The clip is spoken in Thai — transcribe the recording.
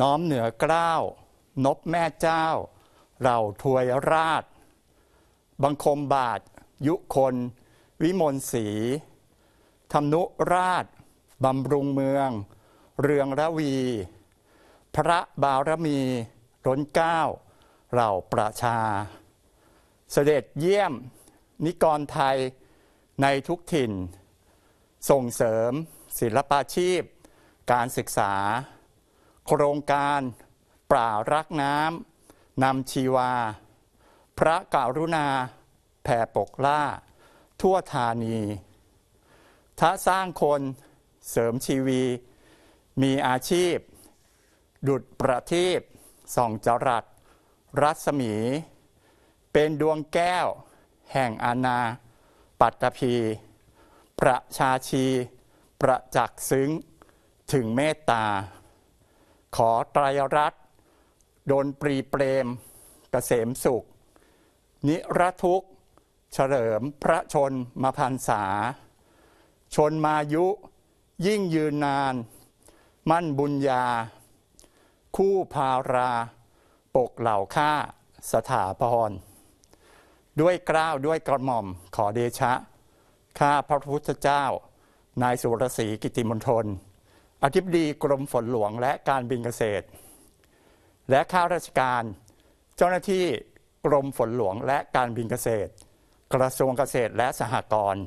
น้อมเหนือเกล้า นบแม่เจ้า เราถวยราชบังคมบาท ยุคน วิมลศรี ธรรนุราชบำรุงเมือง เรืองระวี พระบารมีร้นเก้า เราประชา เสด็จเยี่ยมนิกรไทยในทุกถิ่น ส่งเสริมศิลปาชีพ การศึกษาโครงการป่ารักน้ำนำชีวา พระกรุณาแผ่ปกล่า ทั่วธานีท้าสร้างคนเสริมชีวี มีอาชีพดุดประทีปส่องจรัส รัศมี เป็นดวงแก้วแห่งอาณาปัตตภีประชาชีประจักษ์ซึ้งถึงเมตตาขอไตรรัตน์ดนปรีเปรมกเกษมสุข นิรทุกเฉลิมพระชนมพันษาชนมายุ ยิ่งยืนนาน มั่นบุญญา คู่พารา ปกเหล่าข้าสถาพรด้วยกล้าวด้วยกระหม่อมขอเดชะ ข้าพระพุทธเจ้านายสุรศรีกิติมณฑลอธิบดีกรมฝนหลวงและการบินเกษตร และข้าราชการ เจ้าหน้าที่กรมฝนหลวงและการบินเกษตร กระทรวงเกษตรและสหกรณ์